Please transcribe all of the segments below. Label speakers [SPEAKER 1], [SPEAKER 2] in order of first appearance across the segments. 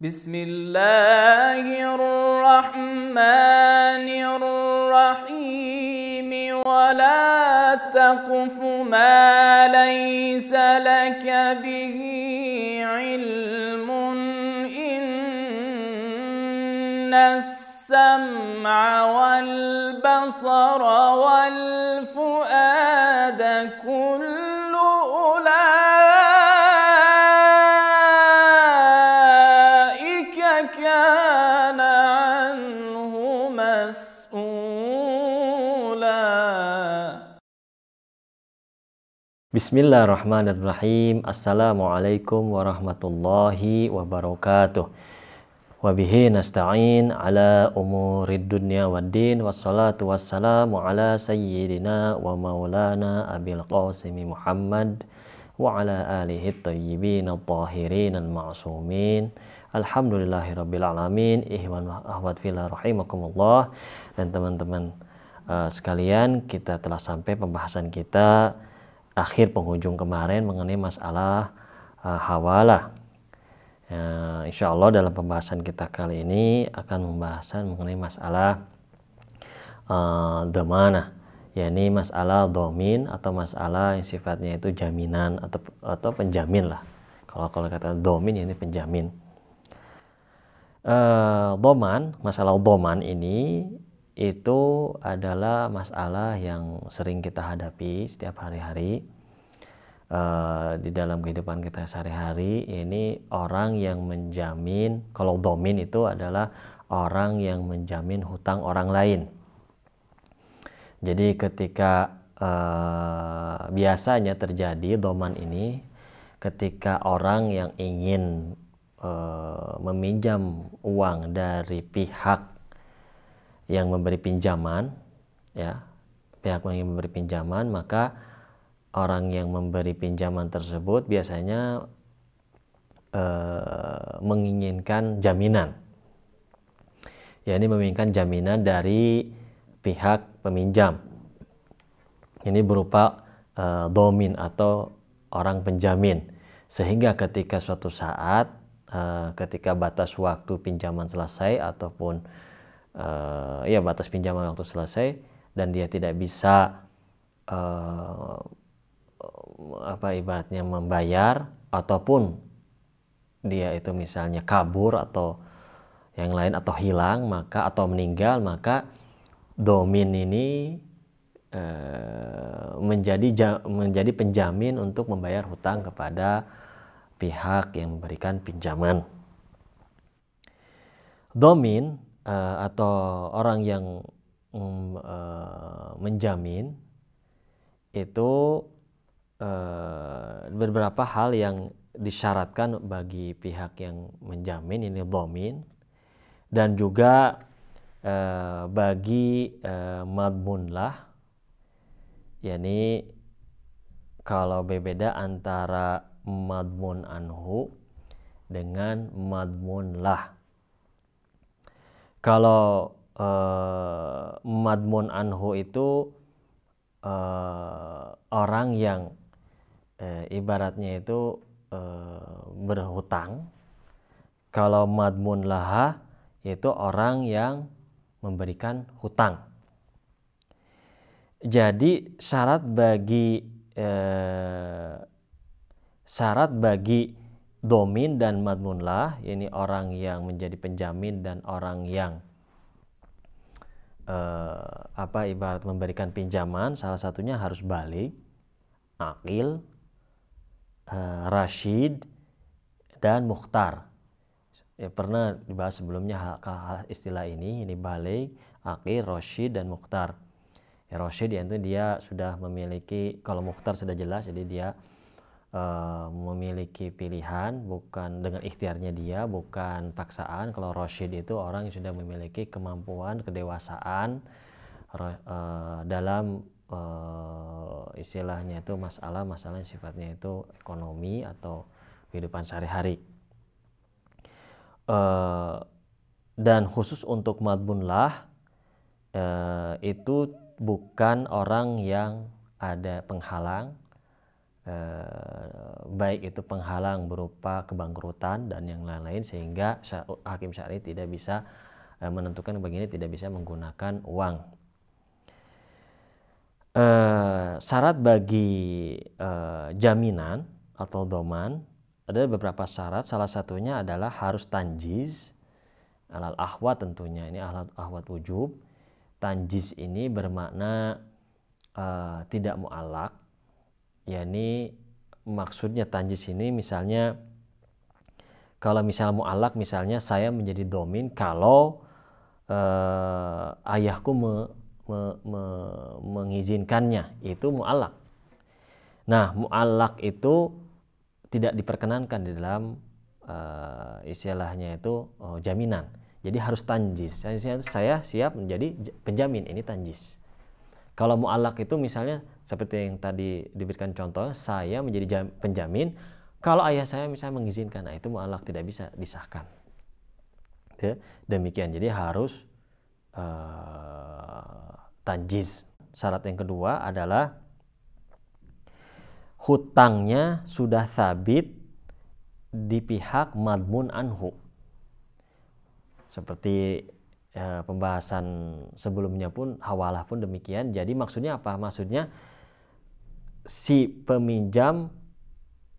[SPEAKER 1] بسم الله الرحمن الرحيم ولا تقف ما ليس لك به علم إن السمع والبصر والبصر كان عنه مسؤولا بسم الله الرحمن الرحيم السلام عليكم ورحمة الله وبركاته وبه نستعين على أمور الدنيا والدين والصلاة والسلام على سيدنا ومولانا أبي القاسم محمد وعلى آله الطيبين الطاهرين المعصومين Alhamdulillahirrabbilalamin Ihwan ahwat fila rahimakumullah Dan teman-teman uh, sekalian kita telah sampai pembahasan kita Akhir penghujung kemarin mengenai masalah uh, hawalah uh, ya, Insya Allah dalam pembahasan kita kali ini akan membahasan mengenai masalah uh, eh, mana, yakni masalah domin atau masalah yang sifatnya itu jaminan atau atau penjamin lah kalau kalau kata domin ini penjamin Eh, boman masalah doman ini itu adalah masalah yang sering kita hadapi setiap hari-hari eh, di dalam kehidupan kita sehari-hari ini orang yang menjamin kalau domin itu adalah orang yang menjamin hutang orang lain jadi ketika eh, biasanya terjadi doman ini ketika orang yang ingin Eh, meminjam uang dari pihak yang memberi pinjaman ya pihak yang memberi pinjaman maka orang yang memberi pinjaman tersebut biasanya eh, menginginkan jaminan ya ini menginginkan jaminan dari pihak peminjam ini berupa eh, domin atau orang penjamin sehingga ketika suatu saat uh, ketika batas waktu pinjaman selesai ataupun uh, ya batas pinjaman waktu selesai dan dia tidak bisa uh, apa ibaratnya membayar ataupun dia itu misalnya kabur atau yang lain atau hilang maka atau meninggal maka domin ini menjadi menjadi penjamin untuk membayar hutang kepada pihak yang memberikan pinjaman. Domin uh, atau orang yang um, uh, menjamin itu uh, beberapa hal yang disyaratkan bagi pihak yang menjamin ini domin dan juga uh, bagi uh, madmunlah yakni kalau berbeda antara madmun anhu dengan madmun lah. Kalau uh, madmun anhu itu uh, orang yang uh, ibaratnya itu uh, berhutang. Kalau madmun laha yaitu orang yang memberikan hutang. Jadi syarat bagi eh, syarat bagi domin dan madmunlah ini orang yang menjadi penjamin dan orang yang eh, apa ibarat memberikan pinjaman salah satunya harus balik akil eh, rashid dan mukhtar ya pernah dibahas sebelumnya hal, hal istilah ini ini balik akil rashid dan mukhtar ya rashid yaitu dia sudah memiliki kalau mukhtar sudah jelas jadi dia Eh, memiliki pilihan bukan dengan ikhtiarnya dia bukan paksaan kalau Rashid itu orang yang sudah memiliki kemampuan kedewasaan uh, dalam uh, istilahnya itu masalah-masalah sifatnya itu ekonomi atau kehidupan sehari-hari uh, dan khusus untuk madbunlah uh, itu bukan orang yang ada penghalang Eh, baik itu penghalang berupa kebangkrutan dan yang lain-lain sehingga hakim syar'i tidak bisa eh, menentukan begini tidak bisa menggunakan uang. Eh, syarat bagi eh, jaminan atau doman ada beberapa syarat salah satunya adalah harus tanjiz alal ahwat tentunya ini alat ahwat wujub tanjiz ini bermakna uh, tidak mu'alak ya ini maksudnya tanjis ini misalnya kalau misalnya mu'alak misalnya saya menjadi domin kalau eh, ayahku me, me, me, mengizinkannya itu mu'alak nah mu'alak itu tidak diperkenankan di dalam eh, istilahnya itu oh, jaminan jadi harus tanjis saya, saya siap menjadi penjamin ini tanjis kalau mu'alak itu misalnya seperti yang tadi diberikan contoh, saya menjadi penjamin kalau ayah saya misalnya mengizinkan, nah itu mu'alak tidak bisa disahkan. Ya, demikian, jadi harus uh, eh, tanjiz. Syarat yang kedua adalah hutangnya sudah sabit di pihak madmun anhu. Seperti Eh, pembahasan sebelumnya pun hawalah pun demikian. Jadi maksudnya apa? Maksudnya si peminjam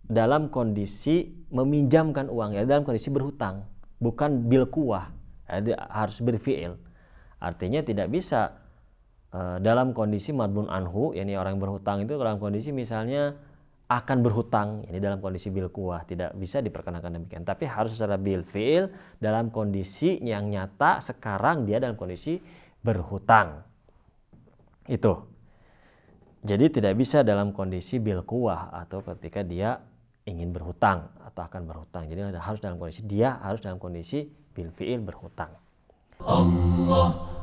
[SPEAKER 1] dalam kondisi meminjamkan uang ya dalam kondisi berhutang bukan bil kuah ya, harus berfiil artinya tidak bisa uh, dalam kondisi madbun anhu yakni orang berhutang itu dalam kondisi misalnya akan berhutang ini dalam kondisi bil kuah tidak bisa diperkenankan demikian tapi harus secara bil fiil dalam kondisi yang nyata sekarang dia dalam kondisi berhutang itu jadi tidak bisa dalam kondisi bil kuah atau ketika dia ingin berhutang atau akan berhutang jadi harus dalam kondisi dia harus dalam kondisi bil fiil berhutang Allah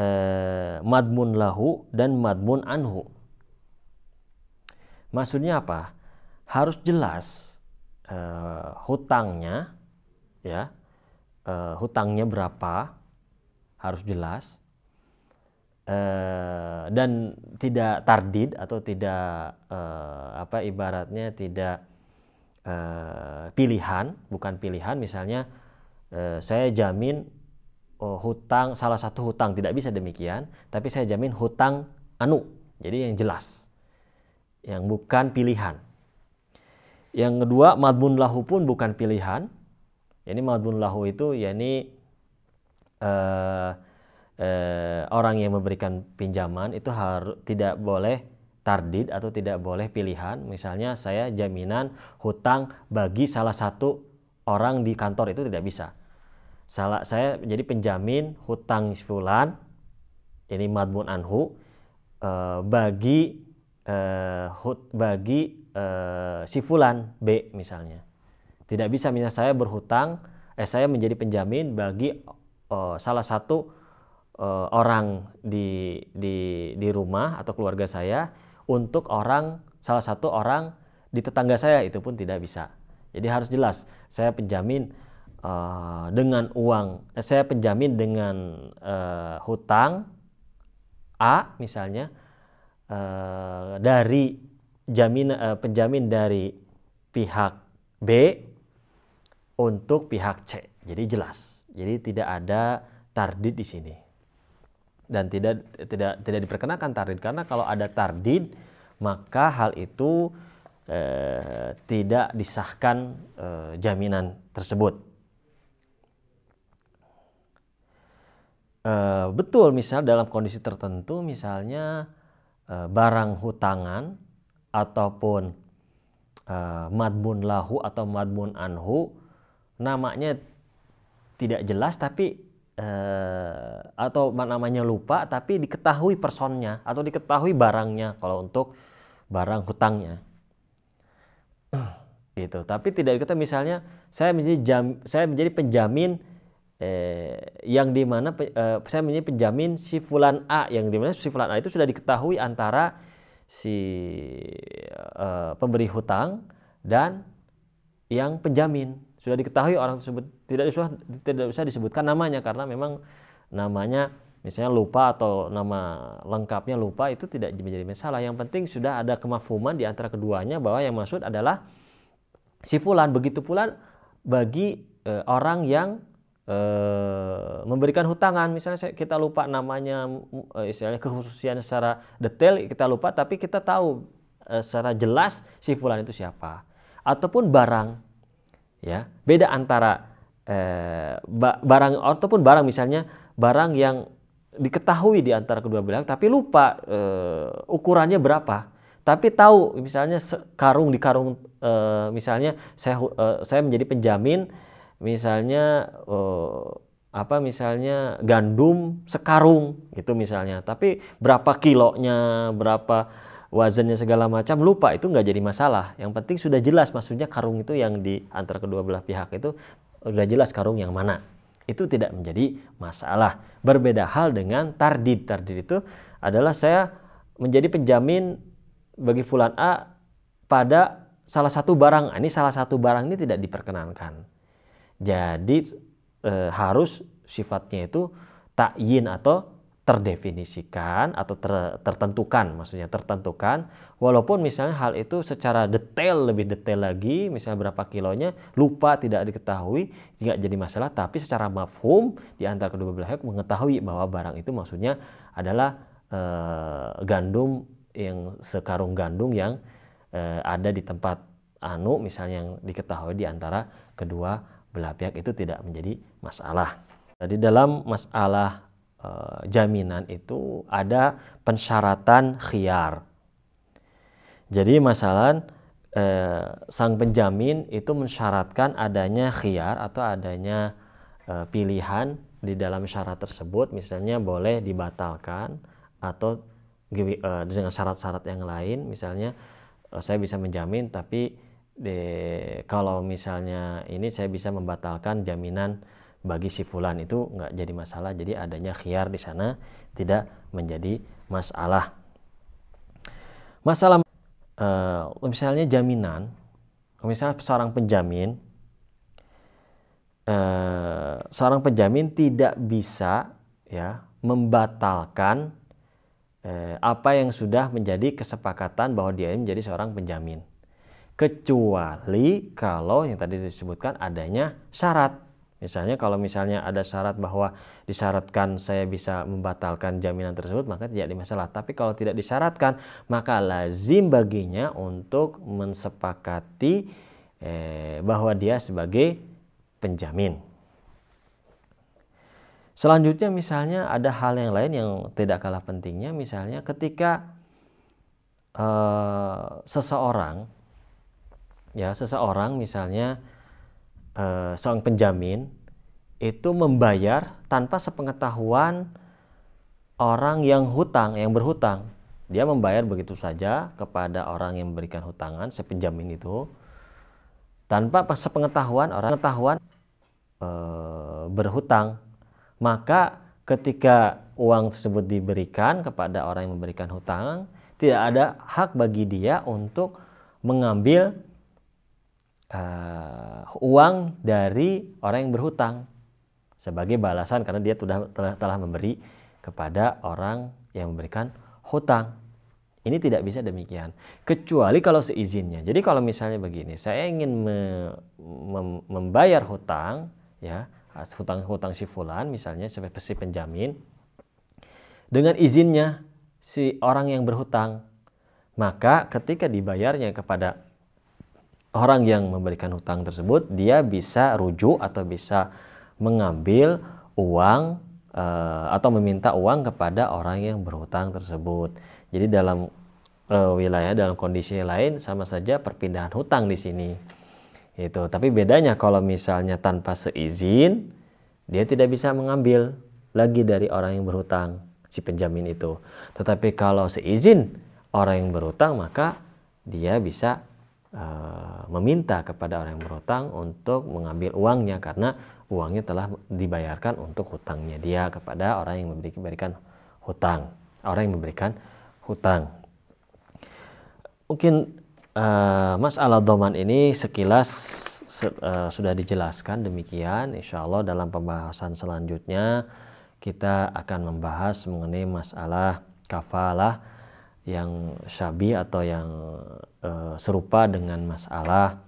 [SPEAKER 1] eh, madmun lahu dan madmun anhu. Maksudnya apa? Harus jelas eh, hutangnya, ya, eh, hutangnya berapa harus jelas eh, dan tidak tardid atau tidak eh, apa ibaratnya tidak eh, pilihan, bukan pilihan misalnya eh, saya jamin oh, hutang salah satu hutang tidak bisa demikian, tapi saya jamin hutang anu. Jadi yang jelas. Yang bukan pilihan. Yang kedua, madbun lahu pun bukan pilihan. Ini madbun lahu itu yakni uh, uh, orang yang memberikan pinjaman itu harus tidak boleh tardid atau tidak boleh pilihan. Misalnya saya jaminan hutang bagi salah satu orang di kantor itu tidak bisa salah saya jadi penjamin hutang fulan ini madmun anhu eh, bagi uh, hut bagi uh, si B misalnya tidak bisa misalnya saya berhutang eh saya menjadi penjamin bagi uh, salah satu uh, orang di di di rumah atau keluarga saya untuk orang salah satu orang di tetangga saya itu pun tidak bisa jadi harus jelas saya penjamin uh, dengan uang eh, saya penjamin dengan uh, hutang A misalnya uh, dari jamin uh, penjamin dari pihak B untuk pihak C. Jadi jelas. Jadi tidak ada tardid di sini. Dan tidak tidak tidak diperkenakan tardid karena kalau ada tardid maka hal itu eh, tidak disahkan eh, jaminan tersebut. Eh, betul misalnya dalam kondisi tertentu misalnya uh, barang hutangan ataupun uh, madmun lahu atau madmun anhu namanya tidak jelas tapi uh, atau namanya lupa tapi diketahui personnya atau diketahui barangnya kalau untuk barang hutangnya gitu tapi tidak kita misalnya saya menjadi jam saya menjadi penjamin eh, yang dimana eh, saya menjadi penjamin si fulan A yang dimana si fulan A itu sudah diketahui antara si eh, pemberi hutang dan yang penjamin sudah diketahui orang tersebut tidak usah tidak usah disebutkan namanya karena memang namanya misalnya lupa atau nama lengkapnya lupa itu tidak menjadi masalah yang penting sudah ada kemafuman di antara keduanya bahwa yang maksud adalah si fulan begitu pula bagi e, orang yang Eh, memberikan hutangan misalnya kita lupa namanya eh, istilahnya kekhususian secara detail kita lupa tapi kita tahu eh, secara jelas si fulan itu siapa ataupun barang ya beda antara eh, barang ataupun barang misalnya barang yang diketahui di antara kedua belah tapi lupa eh, ukurannya berapa tapi tahu misalnya karung di karung e, misalnya saya e, saya menjadi penjamin misalnya eh, apa misalnya gandum sekarung gitu misalnya tapi berapa kilonya berapa wazannya segala macam lupa itu nggak jadi masalah yang penting sudah jelas maksudnya karung itu yang di antara kedua belah pihak itu sudah jelas karung yang mana itu tidak menjadi masalah berbeda hal dengan tardid tardid itu adalah saya menjadi penjamin bagi fulan A pada salah satu barang ini salah satu barang ini tidak diperkenankan jadi e, harus sifatnya itu takyin atau terdefinisikan atau ter, tertentukan maksudnya tertentukan walaupun misalnya hal itu secara detail lebih detail lagi misalnya berapa kilonya lupa tidak diketahui tidak jadi masalah tapi secara mafhum di antara kedua belah pihak mengetahui bahwa barang itu maksudnya adalah e, gandum yang sekarung gandum yang e, ada di tempat anu misalnya yang diketahui di antara kedua belah pihak itu tidak menjadi masalah. Jadi dalam masalah e, jaminan itu ada pensyaratan khiar. Jadi masalah e, sang penjamin itu mensyaratkan adanya khiar atau adanya e, pilihan di dalam syarat tersebut misalnya boleh dibatalkan atau dengan syarat-syarat yang lain misalnya saya bisa menjamin tapi de, kalau misalnya ini saya bisa membatalkan jaminan bagi si fulan itu nggak jadi masalah jadi adanya khiar di sana tidak menjadi masalah masalah e, misalnya jaminan misalnya seorang penjamin e, seorang penjamin tidak bisa ya membatalkan e, apa yang sudah menjadi kesepakatan bahwa dia menjadi seorang penjamin kecuali kalau yang tadi disebutkan adanya syarat. Misalnya kalau misalnya ada syarat bahwa disyaratkan saya bisa membatalkan jaminan tersebut maka tidak ada masalah. Tapi kalau tidak disyaratkan maka lazim baginya untuk mensepakati eh, bahwa dia sebagai penjamin. Selanjutnya misalnya ada hal yang lain yang tidak kalah pentingnya misalnya ketika eh, seseorang ya seseorang misalnya e, seorang penjamin itu membayar tanpa sepengetahuan orang yang hutang yang berhutang dia membayar begitu saja kepada orang yang memberikan hutangan si penjamin itu tanpa sepengetahuan orang pengetahuan e, eh, berhutang maka ketika uang tersebut diberikan kepada orang yang memberikan hutang tidak ada hak bagi dia untuk mengambil uh, uang dari orang yang berhutang sebagai balasan karena dia sudah telah, telah memberi kepada orang yang memberikan hutang. Ini tidak bisa demikian, kecuali kalau seizinnya. Jadi kalau misalnya begini, saya ingin me, mem, membayar hutang, ya hutang-hutang si fulan misalnya si penjamin, dengan izinnya si orang yang berhutang, maka ketika dibayarnya kepada orang yang memberikan hutang tersebut dia bisa rujuk atau bisa mengambil uang e, atau meminta uang kepada orang yang berhutang tersebut. Jadi dalam e, wilayah dalam kondisi lain sama saja perpindahan hutang di sini. Itu. Tapi bedanya kalau misalnya tanpa seizin dia tidak bisa mengambil lagi dari orang yang berhutang si penjamin itu. Tetapi kalau seizin orang yang berhutang maka dia bisa Eh, meminta kepada orang yang berhutang untuk mengambil uangnya karena uangnya telah dibayarkan untuk hutangnya dia kepada orang yang memberikan hutang orang yang memberikan hutang mungkin uh, masalah doman ini sekilas se, uh, sudah dijelaskan demikian insya Allah dalam pembahasan selanjutnya kita akan membahas mengenai masalah kafalah yang syabi atau yang uh, serupa dengan masalah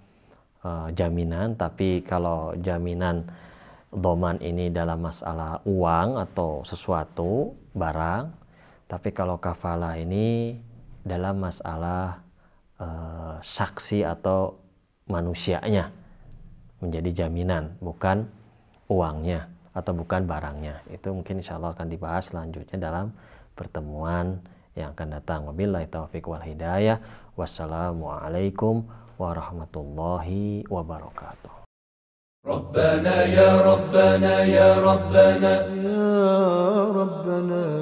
[SPEAKER 1] uh, eh, jaminan tapi kalau jaminan doman ini dalam masalah uang atau sesuatu barang tapi kalau kafala ini dalam masalah uh, eh, saksi atau manusianya menjadi jaminan bukan uangnya atau bukan barangnya itu mungkin insya Allah akan dibahas selanjutnya dalam pertemuan yang akan datang. Wabillahi taufik wal hidayah. Wassalamualaikum warahmatullahi wabarakatuh. ربنا يا ربنا يا ربنا يا ربنا